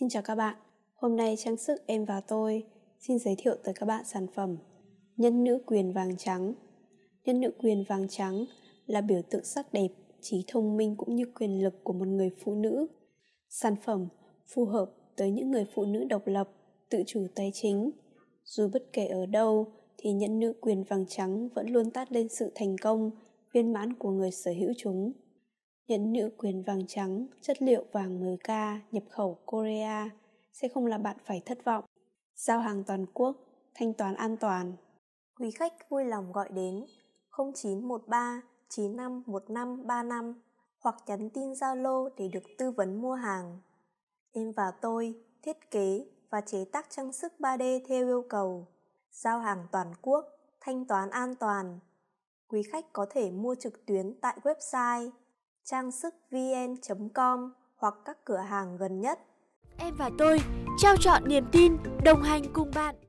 Xin chào các bạn, hôm nay trang sức em và tôi xin giới thiệu tới các bạn sản phẩm Nhân nữ quyền vàng trắng. Nhân nữ quyền vàng trắng là biểu tượng sắc đẹp, trí thông minh cũng như quyền lực của một người phụ nữ. Sản phẩm phù hợp tới những người phụ nữ độc lập, tự chủ tài chính. Dù bất kể ở đâu thì nhân nữ quyền vàng trắng vẫn luôn tát lên sự thành công, viên mãn của người sở hữu chúng nhẫn nữ quyền vàng trắng, chất liệu vàng MK nhập khẩu Korea sẽ không là bạn phải thất vọng. Giao hàng toàn quốc, thanh toán an toàn. Quý khách vui lòng gọi đến 0913 951535 hoặc nhắn tin Zalo để được tư vấn mua hàng. Em và tôi thiết kế và chế tác trang sức 3D theo yêu cầu, giao hàng toàn quốc, thanh toán an toàn. Quý khách có thể mua trực tuyến tại website trang sức vn.com hoặc các cửa hàng gần nhất. Em và tôi trao chọn niềm tin, đồng hành cùng bạn.